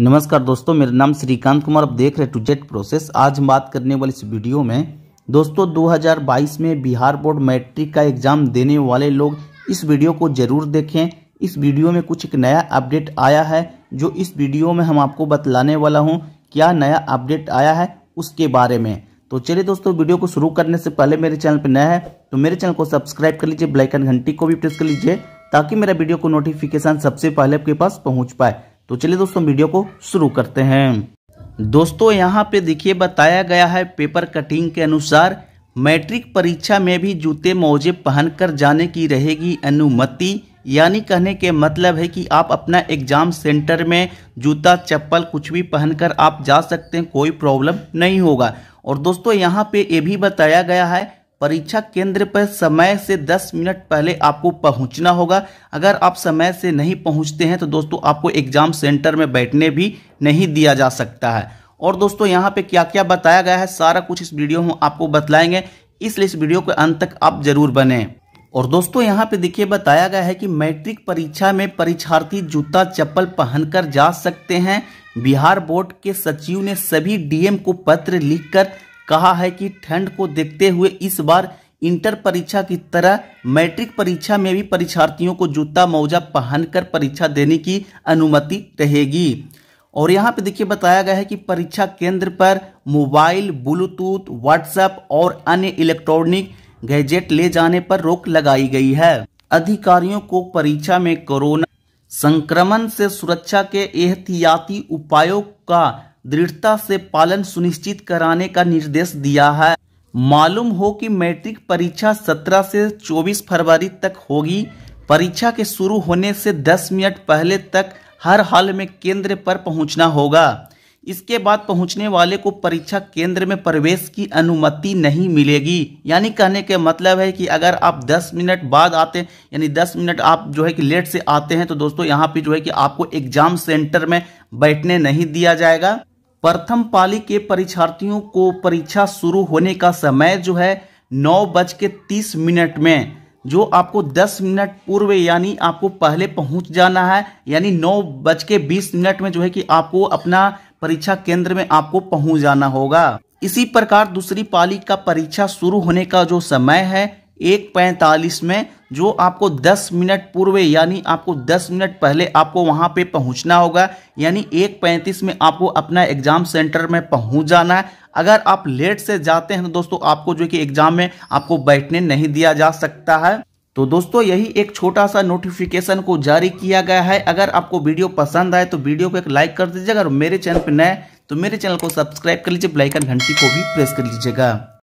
नमस्कार दोस्तों मेरा नाम श्रीकांत कुमार आप देख रहे टू जेट प्रोसेस आज हम बात करने वाले इस वीडियो में दोस्तों 2022 में बिहार बोर्ड मैट्रिक का एग्जाम देने वाले लोग इस वीडियो को जरूर देखें इस वीडियो में कुछ एक नया अपडेट आया है जो इस वीडियो में हम आपको बतलाने वाला हूँ क्या नया अपडेट आया है उसके बारे में तो चलिए दोस्तों वीडियो को शुरू करने से पहले मेरे चैनल पर नया है तो मेरे चैनल को सब्सक्राइब कर लीजिए ब्लैक एंड घंटी को भी प्रेस कर लीजिए ताकि मेरा वीडियो को नोटिफिकेशन सबसे पहले आपके पास पहुंच पाए तो चलिए दोस्तों वीडियो को शुरू करते हैं दोस्तों यहाँ पे देखिए बताया गया है पेपर कटिंग के अनुसार मैट्रिक परीक्षा में भी जूते मोजे पहनकर जाने की रहेगी अनुमति यानी कहने के मतलब है कि आप अपना एग्ज़ाम सेंटर में जूता चप्पल कुछ भी पहनकर आप जा सकते हैं कोई प्रॉब्लम नहीं होगा और दोस्तों यहाँ पे ये भी बताया गया है परीक्षा केंद्र पर समय से 10 मिनट पहले आपको पहुंचना होगा अगर आप समय से नहीं पहुंचते हैं तो दोस्तों आपको एग्जाम सेंटर में बैठने भी नहीं दिया जा सकता है और दोस्तों यहां पे क्या क्या बताया गया है सारा कुछ इस वीडियो में आपको बतलाएंगे इसलिए इस वीडियो के अंत तक आप जरूर बने और दोस्तों यहाँ पे देखिए बताया गया है कि मैट्रिक परीक्षा में परीक्षार्थी जूता चप्पल पहनकर जा सकते हैं बिहार बोर्ड के सचिव ने सभी डीएम को पत्र लिखकर कहा है कि ठंड को देखते हुए इस बार इंटर परीक्षा की तरह मैट्रिक परीक्षा में भी परीक्षार्थियों को जूता मोजा पहनकर परीक्षा देने की अनुमति रहेगी और यहाँ पे देखिए बताया गया है कि परीक्षा केंद्र पर मोबाइल ब्लूटूथ व्हाट्सएप और अन्य इलेक्ट्रॉनिक गैजेट ले जाने पर रोक लगाई गई है अधिकारियों को परीक्षा में कोरोना संक्रमण से सुरक्षा के एहतियाती उपायों का दृढ़ता से पालन सुनिश्चित कराने का निर्देश दिया है मालूम हो कि मैट्रिक परीक्षा 17 से 24 फरवरी तक होगी परीक्षा के शुरू होने से 10 मिनट पहले तक हर हाल में केंद्र पर पहुंचना होगा इसके बाद पहुंचने वाले को परीक्षा केंद्र में प्रवेश की अनुमति नहीं मिलेगी यानी कहने के मतलब है कि अगर आप 10 मिनट बाद आते यानी 10 मिनट आप जो है कि लेट से आते हैं तो दोस्तों यहाँ पे जो है कि आपको एग्जाम सेंटर में बैठने नहीं दिया जाएगा प्रथम पाली के परीक्षार्थियों को परीक्षा शुरू होने का समय जो है नौ बज के तीस मिनट में जो आपको 10 मिनट पूर्व यानी आपको पहले पहुंच जाना है यानी नौ बज के बीस मिनट में जो है कि आपको अपना परीक्षा केंद्र में आपको पहुंच जाना होगा इसी प्रकार दूसरी पाली का परीक्षा शुरू होने का जो समय है एक पैंतालीस में जो आपको 10 मिनट पूर्व यानी आपको 10 मिनट पहले आपको वहां पे पहुंचना होगा यानी एक पैंतीस में आपको अपना एग्जाम सेंटर में पहुंच जाना है अगर आप लेट से जाते हैं तो दोस्तों आपको जो कि एग्जाम में आपको बैठने नहीं दिया जा सकता है तो दोस्तों यही एक छोटा सा नोटिफिकेशन को जारी किया गया है अगर आपको वीडियो पसंद आए तो वीडियो को एक लाइक कर दीजिएगा और मेरे चैनल पर नए तो मेरे चैनल को सब्सक्राइब कर लीजिए ब्लाइकन घंटी को भी प्रेस कर लीजिएगा